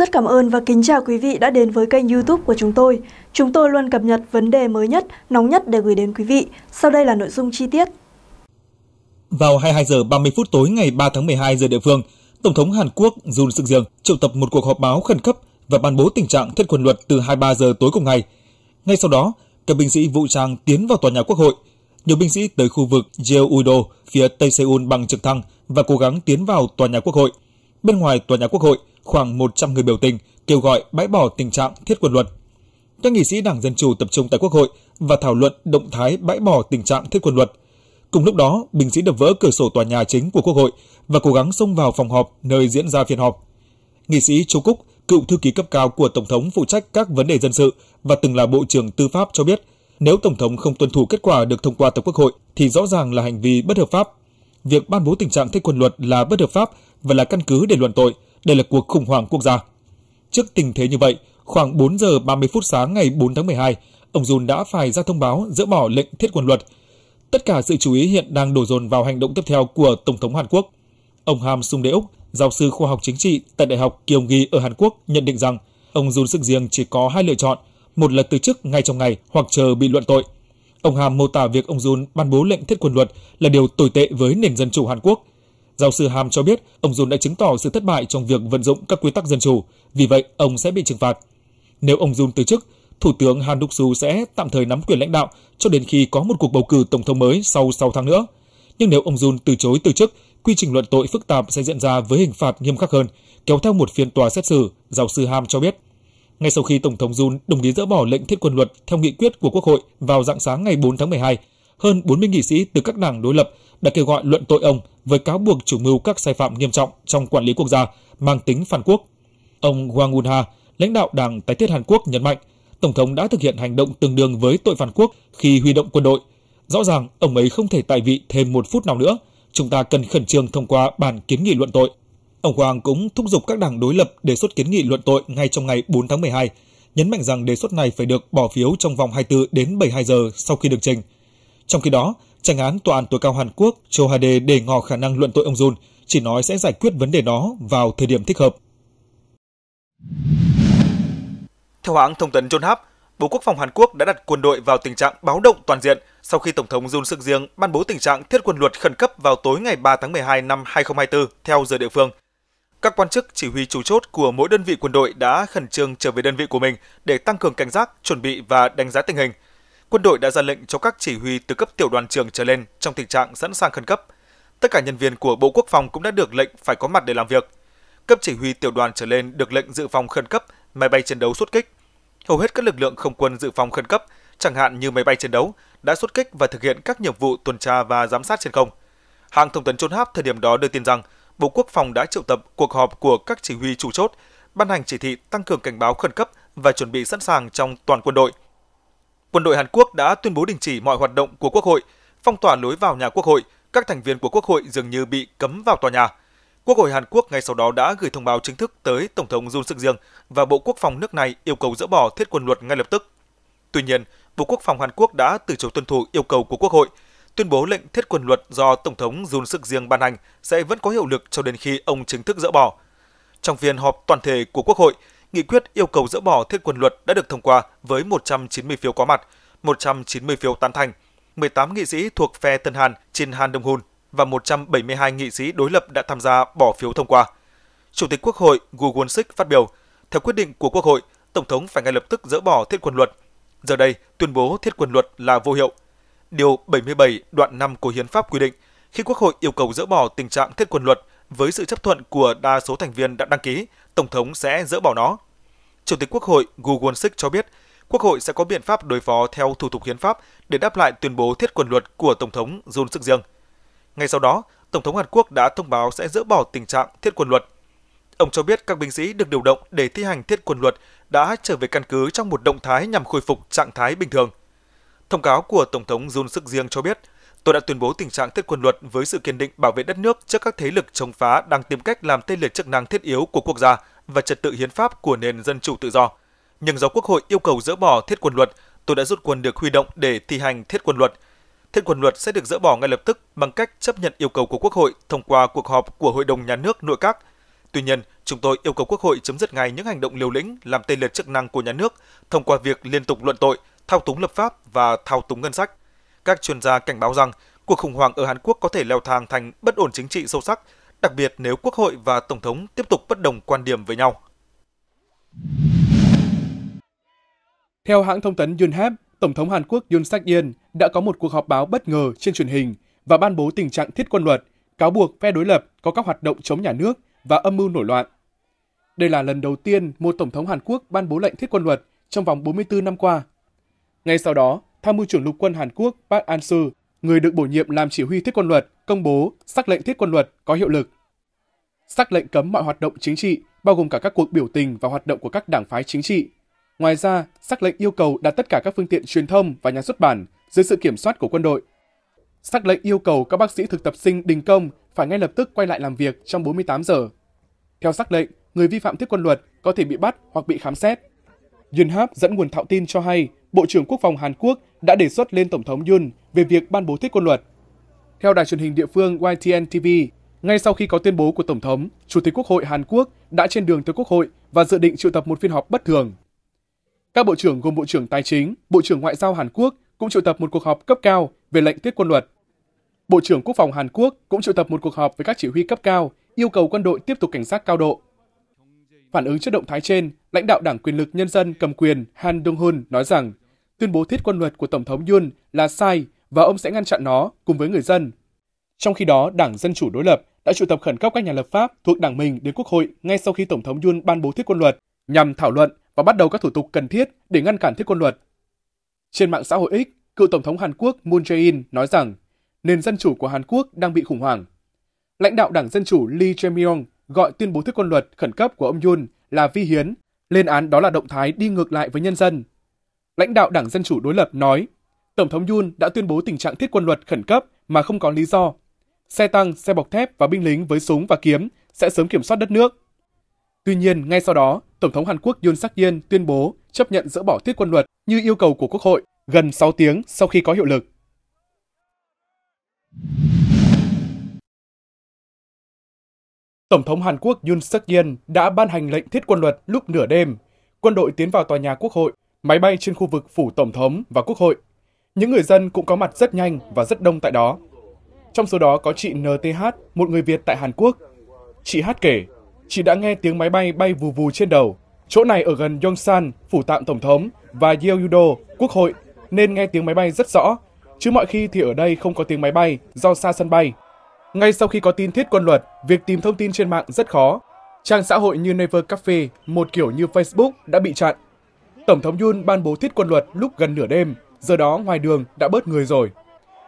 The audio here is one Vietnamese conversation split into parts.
Rất cảm ơn và kính chào quý vị đã đến với kênh youtube của chúng tôi. Chúng tôi luôn cập nhật vấn đề mới nhất, nóng nhất để gửi đến quý vị. Sau đây là nội dung chi tiết. Vào 22 giờ 30 phút tối ngày 3 tháng 12 giờ địa phương, Tổng thống Hàn Quốc Jun Suk Yeol triệu tập một cuộc họp báo khẩn cấp và ban bố tình trạng thiết quân luật từ 23 giờ tối cùng ngày. Ngay sau đó, các binh sĩ vũ trang tiến vào tòa nhà quốc hội. Nhiều binh sĩ tới khu vực Jeudo phía Tây Seoul bằng trực thăng và cố gắng tiến vào tòa nhà quốc hội. Bên ngoài tòa nhà quốc hội, khoảng 100 người biểu tình kêu gọi bãi bỏ tình trạng thiết quân luật. Các nghị sĩ Đảng Dân Chủ tập trung tại Quốc hội và thảo luận động thái bãi bỏ tình trạng thiết quân luật. Cùng lúc đó, binh sĩ đập vỡ cửa sổ tòa nhà chính của Quốc hội và cố gắng xông vào phòng họp nơi diễn ra phiên họp. Nghị sĩ Châu Cúc, cựu thư ký cấp cao của Tổng thống phụ trách các vấn đề dân sự và từng là Bộ trưởng Tư pháp cho biết, nếu Tổng thống không tuân thủ kết quả được thông qua tại Quốc hội thì rõ ràng là hành vi bất hợp pháp. Việc ban bố tình trạng thiết quân luật là bất hợp pháp và là căn cứ để luận tội – đây là cuộc khủng hoảng quốc gia. Trước tình thế như vậy, khoảng 4 giờ 30 phút sáng ngày 4 tháng 12, ông Jun đã phải ra thông báo dỡ bỏ lệnh thiết quân luật. Tất cả sự chú ý hiện đang đổ dồn vào hành động tiếp theo của Tổng thống Hàn Quốc. Ông Ham Sung Deok, giáo sư khoa học chính trị tại Đại học Kyunggi ở Hàn Quốc nhận định rằng ông Jun Suk Riêng chỉ có hai lựa chọn, một là từ chức ngay trong ngày hoặc chờ bị luận tội. Ông Ham mô tả việc ông Jun ban bố lệnh thiết quân luật là điều tồi tệ với nền dân chủ Hàn Quốc Giáo sư Ham cho biết ông Jun đã chứng tỏ sự thất bại trong việc vận dụng các quy tắc dân chủ, vì vậy ông sẽ bị trừng phạt. Nếu ông Jun từ chức, Thủ tướng Han duk Su sẽ tạm thời nắm quyền lãnh đạo cho đến khi có một cuộc bầu cử tổng thống mới sau 6 tháng nữa. Nhưng nếu ông Jun từ chối từ chức, quy trình luận tội phức tạp sẽ diễn ra với hình phạt nghiêm khắc hơn, kéo theo một phiên tòa xét xử, giáo sư Ham cho biết. Ngay sau khi Tổng thống Jun đồng ý dỡ bỏ lệnh thiết quân luật theo nghị quyết của Quốc hội vào dạng sáng ngày 4 tháng 12, hơn 40 nghị sĩ từ các đảng đối lập đã kêu gọi luận tội ông với cáo buộc chủ mưu các sai phạm nghiêm trọng trong quản lý quốc gia mang tính phản quốc. Ông Hwang Un-ha, lãnh đạo Đảng Tái thiết Hàn Quốc nhấn mạnh, Tổng thống đã thực hiện hành động tương đương với tội phản quốc khi huy động quân đội. Rõ ràng, ông ấy không thể tại vị thêm một phút nào nữa. Chúng ta cần khẩn trương thông qua bản kiến nghị luận tội. Ông Hoàng cũng thúc giục các đảng đối lập đề xuất kiến nghị luận tội ngay trong ngày 4 tháng 12, nhấn mạnh rằng đề xuất này phải được bỏ phiếu trong vòng 24 đến 72 giờ sau khi được trình. Trong khi đó, Tranh án Tòa án tối cao Hàn Quốc Cho Hade để ngỏ khả năng luận tội ông Jun, chỉ nói sẽ giải quyết vấn đề đó vào thời điểm thích hợp. Theo hãng thông tấn Yonhap, Bộ Quốc phòng Hàn Quốc đã đặt quân đội vào tình trạng báo động toàn diện sau khi Tổng thống Jun Suk Yeol ban bố tình trạng thiết quân luật khẩn cấp vào tối ngày 3 tháng 12 năm 2024 theo giờ địa phương. Các quan chức chỉ huy chủ chốt của mỗi đơn vị quân đội đã khẩn trương trở về đơn vị của mình để tăng cường cảnh giác, chuẩn bị và đánh giá tình hình – quân đội đã ra lệnh cho các chỉ huy từ cấp tiểu đoàn trưởng trở lên trong tình trạng sẵn sàng khẩn cấp. Tất cả nhân viên của Bộ Quốc phòng cũng đã được lệnh phải có mặt để làm việc. Cấp chỉ huy tiểu đoàn trở lên được lệnh dự phòng khẩn cấp máy bay chiến đấu xuất kích. Hầu hết các lực lượng không quân dự phòng khẩn cấp, chẳng hạn như máy bay chiến đấu, đã xuất kích và thực hiện các nhiệm vụ tuần tra và giám sát trên không. Hãng thông tấn trôn Háp thời điểm đó đưa tin rằng Bộ Quốc phòng đã triệu tập cuộc họp của các chỉ huy chủ chốt, ban hành chỉ thị tăng cường cảnh báo khẩn cấp và chuẩn bị sẵn sàng trong toàn quân đội quân đội Hàn Quốc đã tuyên bố đình chỉ mọi hoạt động của Quốc hội, phong tỏa lối vào nhà Quốc hội, các thành viên của Quốc hội dường như bị cấm vào tòa nhà. Quốc hội Hàn Quốc ngay sau đó đã gửi thông báo chính thức tới Tổng thống Jun Suk Yeol và Bộ Quốc phòng nước này yêu cầu dỡ bỏ thiết quân luật ngay lập tức. Tuy nhiên, Bộ Quốc phòng Hàn Quốc đã từ chối tuân thủ yêu cầu của Quốc hội, tuyên bố lệnh thiết quân luật do Tổng thống Jun Suk Yeol ban hành sẽ vẫn có hiệu lực cho đến khi ông chính thức dỡ bỏ. Trong phiên họp toàn thể của Quốc hội, nghị quyết yêu cầu dỡ bỏ thiết quân luật đã được thông qua với 190 phiếu có mặt, 190 phiếu tán thành, 18 nghị sĩ thuộc phe Tân Hàn Chin Han Đông Hun và 172 nghị sĩ đối lập đã tham gia bỏ phiếu thông qua. Chủ tịch Quốc hội Gu Won Sik phát biểu, theo quyết định của Quốc hội, Tổng thống phải ngay lập tức dỡ bỏ thiết quân luật. Giờ đây, tuyên bố thiết quân luật là vô hiệu. Điều 77 đoạn 5 của Hiến pháp quy định, khi Quốc hội yêu cầu dỡ bỏ tình trạng thiết quân luật với sự chấp thuận của đa số thành viên đã đăng ký, Tổng thống sẽ dỡ bỏ nó. Chủ tịch Quốc hội Gu Won-sik cho biết, Quốc hội sẽ có biện pháp đối phó theo thủ tục hiến pháp để đáp lại tuyên bố thiết quần luật của Tổng thống Jun Suk Riêng. Ngay sau đó, Tổng thống Hàn Quốc đã thông báo sẽ dỡ bỏ tình trạng thiết quân luật. Ông cho biết các binh sĩ được điều động để thi hành thiết quân luật đã trở về căn cứ trong một động thái nhằm khôi phục trạng thái bình thường. Thông cáo của Tổng thống Jun Suk Riêng cho biết, tôi đã tuyên bố tình trạng thiết quân luật với sự kiên định bảo vệ đất nước trước các thế lực chống phá đang tìm cách làm tê liệt chức năng thiết yếu của quốc gia và trật tự hiến pháp của nền dân chủ tự do. Nhưng do Quốc hội yêu cầu dỡ bỏ thiết quân luật, tôi đã rút quân được huy động để thi hành thiết quân luật. Thiết quân luật sẽ được dỡ bỏ ngay lập tức bằng cách chấp nhận yêu cầu của Quốc hội thông qua cuộc họp của Hội đồng Nhà nước nội các. Tuy nhiên, chúng tôi yêu cầu Quốc hội chấm dứt ngay những hành động liều lĩnh làm tê liệt chức năng của nhà nước thông qua việc liên tục luận tội, thao túng lập pháp và thao túng ngân sách. Các chuyên gia cảnh báo rằng cuộc khủng hoảng ở Hàn Quốc có thể leo thang thành bất ổn chính trị sâu sắc, đặc biệt nếu Quốc hội và Tổng thống tiếp tục bất đồng quan điểm với nhau. Theo hãng thông tấn Yonhap, Tổng thống Hàn Quốc Yoon suk yeol đã có một cuộc họp báo bất ngờ trên truyền hình và ban bố tình trạng thiết quân luật, cáo buộc phe đối lập có các hoạt động chống nhà nước và âm mưu nổi loạn. Đây là lần đầu tiên một Tổng thống Hàn Quốc ban bố lệnh thiết quân luật trong vòng 44 năm qua. Ngay sau đó, Tham mưu trưởng lục quân Hàn Quốc Park An-su, người được bổ nhiệm làm chỉ huy thiết quân luật, công bố sắc lệnh thiết quân luật có hiệu lực. Sắc lệnh cấm mọi hoạt động chính trị, bao gồm cả các cuộc biểu tình và hoạt động của các đảng phái chính trị. Ngoài ra, sắc lệnh yêu cầu đặt tất cả các phương tiện truyền thông và nhà xuất bản dưới sự kiểm soát của quân đội. Sắc lệnh yêu cầu các bác sĩ thực tập sinh đình công phải ngay lập tức quay lại làm việc trong 48 giờ. Theo sắc lệnh, người vi phạm thiết quân luật có thể bị bắt hoặc bị khám xét. Yunhap dẫn nguồn thạo tin cho hay Bộ trưởng Quốc phòng Hàn Quốc đã đề xuất lên Tổng thống Yun về việc ban bố thiết quân luật. Theo đài truyền hình địa phương YTN TV, ngay sau khi có tuyên bố của Tổng thống, Chủ tịch Quốc hội Hàn Quốc đã trên đường tới Quốc hội và dự định triệu tập một phiên họp bất thường. Các bộ trưởng gồm Bộ trưởng Tài chính, Bộ trưởng Ngoại giao Hàn Quốc cũng triệu tập một cuộc họp cấp cao về lệnh thiết quân luật. Bộ trưởng Quốc phòng Hàn Quốc cũng triệu tập một cuộc họp với các chỉ huy cấp cao, yêu cầu quân đội tiếp tục cảnh sát cao độ Phản ứng trước động thái trên, lãnh đạo Đảng quyền lực nhân dân cầm quyền Han Dong-hun nói rằng tuyên bố thiết quân luật của Tổng thống Yoon là sai và ông sẽ ngăn chặn nó cùng với người dân. Trong khi đó, Đảng Dân Chủ đối lập đã triệu tập khẩn cấp các nhà lập pháp thuộc đảng mình đến Quốc hội ngay sau khi Tổng thống Yoon ban bố thiết quân luật nhằm thảo luận và bắt đầu các thủ tục cần thiết để ngăn cản thiết quân luật. Trên mạng xã hội X, cựu Tổng thống Hàn Quốc Moon Jae-in nói rằng nền dân chủ của Hàn Quốc đang bị khủng hoảng. Lãnh đạo Đảng Dân Chủ Lee Jae-myung gọi tuyên bố thức quân luật khẩn cấp của ông Yun là vi hiến, lên án đó là động thái đi ngược lại với nhân dân. Lãnh đạo Đảng Dân Chủ đối lập nói, Tổng thống Yun đã tuyên bố tình trạng thiết quân luật khẩn cấp mà không có lý do. Xe tăng, xe bọc thép và binh lính với súng và kiếm sẽ sớm kiểm soát đất nước. Tuy nhiên, ngay sau đó, Tổng thống Hàn Quốc Yoon Sắc yên tuyên bố chấp nhận dỡ bỏ thiết quân luật như yêu cầu của Quốc hội gần 6 tiếng sau khi có hiệu lực. Tổng thống Hàn Quốc Yoon suk yeol đã ban hành lệnh thiết quân luật lúc nửa đêm. Quân đội tiến vào tòa nhà quốc hội, máy bay trên khu vực phủ tổng thống và quốc hội. Những người dân cũng có mặt rất nhanh và rất đông tại đó. Trong số đó có chị NTH, một người Việt tại Hàn Quốc. Chị Hát kể, chị đã nghe tiếng máy bay bay vù vù trên đầu. Chỗ này ở gần Yongsan, phủ tạm tổng thống và Yeouido, quốc hội, nên nghe tiếng máy bay rất rõ, chứ mọi khi thì ở đây không có tiếng máy bay do xa sân bay. Ngay sau khi có tin thiết quân luật, việc tìm thông tin trên mạng rất khó. Trang xã hội như Naver Cafe, một kiểu như Facebook đã bị chặn. Tổng thống Yoon ban bố thiết quân luật lúc gần nửa đêm, giờ đó ngoài đường đã bớt người rồi.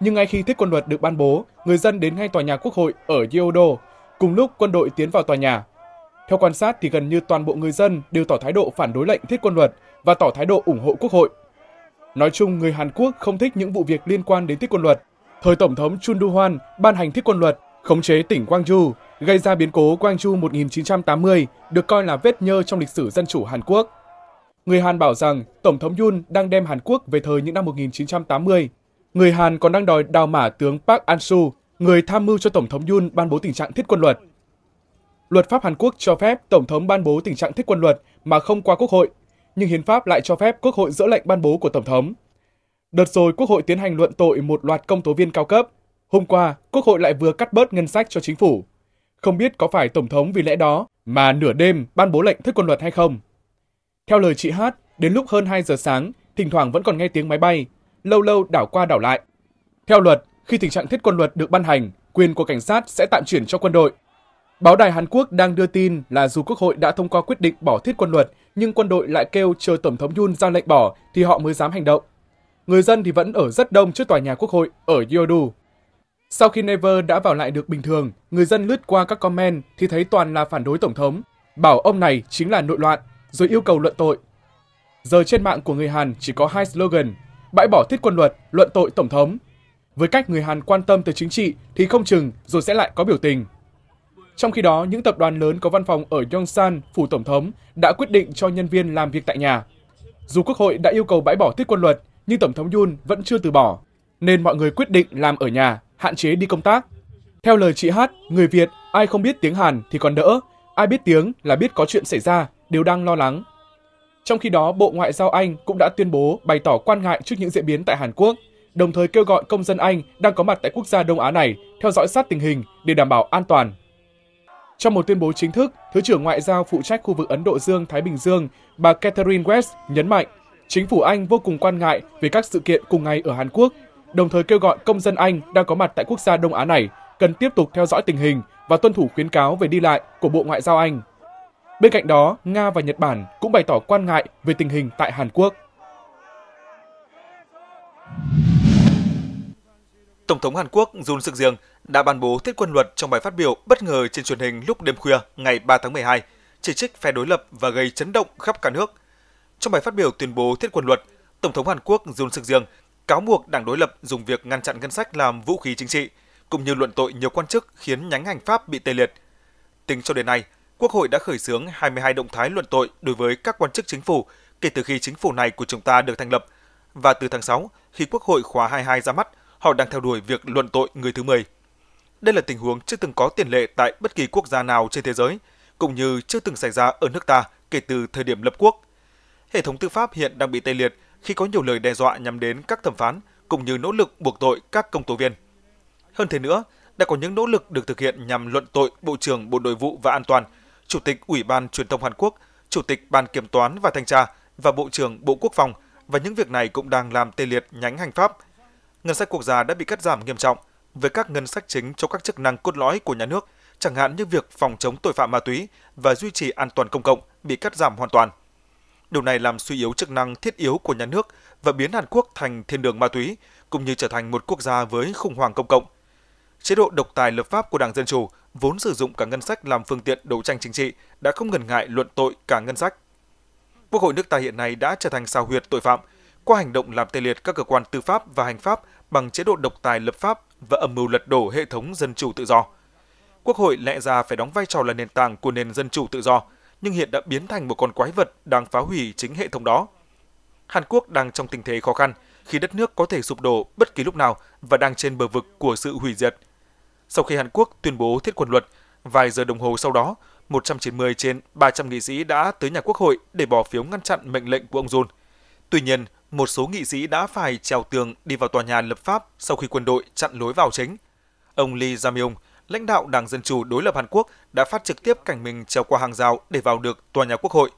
Nhưng ngay khi thiết quân luật được ban bố, người dân đến ngay tòa nhà quốc hội ở Yeodo, cùng lúc quân đội tiến vào tòa nhà. Theo quan sát thì gần như toàn bộ người dân đều tỏ thái độ phản đối lệnh thiết quân luật và tỏ thái độ ủng hộ quốc hội. Nói chung, người Hàn Quốc không thích những vụ việc liên quan đến thiết quân luật thời Tổng thống Chun Doo-hwan ban hành thiết quân luật khống chế tỉnh Gwangju, gây ra biến cố Gwangju 1980 được coi là vết nhơ trong lịch sử dân chủ Hàn Quốc. Người Hàn bảo rằng Tổng thống Yun đang đem Hàn Quốc về thời những năm 1980. Người Hàn còn đang đòi đào mả tướng Park An-su, người tham mưu cho Tổng thống Yun ban bố tình trạng thiết quân luật. Luật pháp Hàn Quốc cho phép Tổng thống ban bố tình trạng thiết quân luật mà không qua Quốc hội, nhưng Hiến pháp lại cho phép Quốc hội dỡ lệnh ban bố của Tổng thống. Đợt rồi Quốc hội tiến hành luận tội một loạt công tố viên cao cấp. Hôm qua, Quốc hội lại vừa cắt bớt ngân sách cho chính phủ. Không biết có phải Tổng thống vì lẽ đó mà nửa đêm ban bố lệnh thức quân luật hay không? Theo lời chị Hát, đến lúc hơn 2 giờ sáng, thỉnh thoảng vẫn còn nghe tiếng máy bay, lâu lâu đảo qua đảo lại. Theo luật, khi tình trạng thiết quân luật được ban hành, quyền của cảnh sát sẽ tạm chuyển cho quân đội. Báo đài Hàn Quốc đang đưa tin là dù Quốc hội đã thông qua quyết định bỏ thiết quân luật, nhưng quân đội lại kêu chờ Tổng thống Yun ra lệnh bỏ thì họ mới dám hành động người dân thì vẫn ở rất đông trước tòa nhà quốc hội ở Yodu. Sau khi Never đã vào lại được bình thường, người dân lướt qua các comment thì thấy toàn là phản đối tổng thống, bảo ông này chính là nội loạn, rồi yêu cầu luận tội. Giờ trên mạng của người Hàn chỉ có hai slogan, bãi bỏ thiết quân luật, luận tội tổng thống. Với cách người Hàn quan tâm tới chính trị thì không chừng rồi sẽ lại có biểu tình. Trong khi đó, những tập đoàn lớn có văn phòng ở Yongsan, phủ tổng thống, đã quyết định cho nhân viên làm việc tại nhà. Dù Quốc hội đã yêu cầu bãi bỏ thiết quân luật, nhưng Tổng thống Yun vẫn chưa từ bỏ, nên mọi người quyết định làm ở nhà, hạn chế đi công tác. Theo lời chị Hát, người Việt, ai không biết tiếng Hàn thì còn đỡ, ai biết tiếng là biết có chuyện xảy ra, đều đang lo lắng. Trong khi đó, Bộ Ngoại giao Anh cũng đã tuyên bố bày tỏ quan ngại trước những diễn biến tại Hàn Quốc, đồng thời kêu gọi công dân Anh đang có mặt tại quốc gia Đông Á này theo dõi sát tình hình để đảm bảo an toàn. Trong một tuyên bố chính thức, Thứ trưởng Ngoại giao phụ trách khu vực Ấn Độ Dương-Thái Bình Dương, bà Catherine West nhấn mạnh chính phủ Anh vô cùng quan ngại về các sự kiện cùng ngày ở Hàn Quốc, đồng thời kêu gọi công dân Anh đang có mặt tại quốc gia Đông Á này cần tiếp tục theo dõi tình hình và tuân thủ khuyến cáo về đi lại của Bộ Ngoại giao Anh. Bên cạnh đó, Nga và Nhật Bản cũng bày tỏ quan ngại về tình hình tại Hàn Quốc. Tổng thống Hàn Quốc Jun Suk Yeol đã ban bố thiết quân luật trong bài phát biểu bất ngờ trên truyền hình lúc đêm khuya ngày 3 tháng 12, chỉ trích phe đối lập và gây chấn động khắp cả nước – trong bài phát biểu tuyên bố thiết quân luật, Tổng thống Hàn Quốc Yoon suk yeol cáo buộc đảng đối lập dùng việc ngăn chặn ngân sách làm vũ khí chính trị, cũng như luận tội nhiều quan chức khiến nhánh hành pháp bị tê liệt. Tính cho đến nay, Quốc hội đã khởi xướng 22 động thái luận tội đối với các quan chức chính phủ kể từ khi chính phủ này của chúng ta được thành lập. Và từ tháng 6, khi Quốc hội khóa 22 ra mắt, họ đang theo đuổi việc luận tội người thứ 10. Đây là tình huống chưa từng có tiền lệ tại bất kỳ quốc gia nào trên thế giới, cũng như chưa từng xảy ra ở nước ta kể từ thời điểm lập quốc – hệ thống tư pháp hiện đang bị tê liệt khi có nhiều lời đe dọa nhằm đến các thẩm phán cũng như nỗ lực buộc tội các công tố viên. Hơn thế nữa, đã có những nỗ lực được thực hiện nhằm luận tội Bộ trưởng Bộ Nội vụ và An toàn, Chủ tịch Ủy ban Truyền thông Hàn Quốc, Chủ tịch Ban Kiểm toán và Thanh tra và Bộ trưởng Bộ Quốc phòng và những việc này cũng đang làm tê liệt nhánh hành pháp. Ngân sách quốc gia đã bị cắt giảm nghiêm trọng với các ngân sách chính cho các chức năng cốt lõi của nhà nước, chẳng hạn như việc phòng chống tội phạm ma túy và duy trì an toàn công cộng bị cắt giảm hoàn toàn. Điều này làm suy yếu chức năng thiết yếu của nhà nước và biến Hàn Quốc thành thiên đường ma túy, cũng như trở thành một quốc gia với khủng hoảng công cộng. Chế độ độc tài lập pháp của Đảng Dân Chủ vốn sử dụng cả ngân sách làm phương tiện đấu tranh chính trị đã không ngần ngại luận tội cả ngân sách. Quốc hội nước ta hiện nay đã trở thành sao huyệt tội phạm, qua hành động làm tê liệt các cơ quan tư pháp và hành pháp bằng chế độ độc tài lập pháp và âm mưu lật đổ hệ thống dân chủ tự do. Quốc hội lẽ ra phải đóng vai trò là nền tảng của nền dân chủ tự do – nhưng hiện đã biến thành một con quái vật đang phá hủy chính hệ thống đó. Hàn Quốc đang trong tình thế khó khăn khi đất nước có thể sụp đổ bất kỳ lúc nào và đang trên bờ vực của sự hủy diệt. Sau khi Hàn Quốc tuyên bố thiết quân luật, vài giờ đồng hồ sau đó, 190 trên 300 nghị sĩ đã tới nhà Quốc hội để bỏ phiếu ngăn chặn mệnh lệnh của ông Jun. Tuy nhiên, một số nghị sĩ đã phải trèo tường đi vào tòa nhà lập pháp sau khi quân đội chặn lối vào chính. Ông Lee Jae-myung, lãnh đạo Đảng Dân Chủ đối lập Hàn Quốc đã phát trực tiếp cảnh mình trèo qua hàng rào để vào được tòa nhà Quốc hội.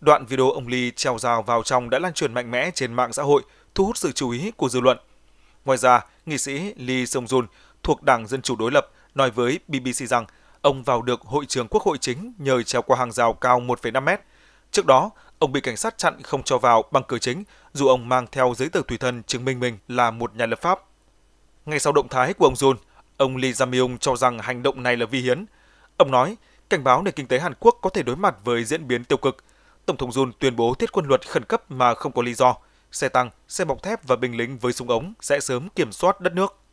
Đoạn video ông Lee trèo rào vào trong đã lan truyền mạnh mẽ trên mạng xã hội, thu hút sự chú ý của dư luận. Ngoài ra, nghị sĩ Lee sung jun thuộc Đảng Dân Chủ đối lập nói với BBC rằng ông vào được hội trường Quốc hội chính nhờ trèo qua hàng rào cao 1,5 mét. Trước đó, ông bị cảnh sát chặn không cho vào bằng cửa chính dù ông mang theo giấy tờ tùy thân chứng minh mình là một nhà lập pháp. Ngay sau động thái của ông Jun, Ông Lee Jae-myung cho rằng hành động này là vi hiến. Ông nói, cảnh báo nền kinh tế Hàn Quốc có thể đối mặt với diễn biến tiêu cực. Tổng thống Jun tuyên bố thiết quân luật khẩn cấp mà không có lý do. Xe tăng, xe bọc thép và binh lính với súng ống sẽ sớm kiểm soát đất nước.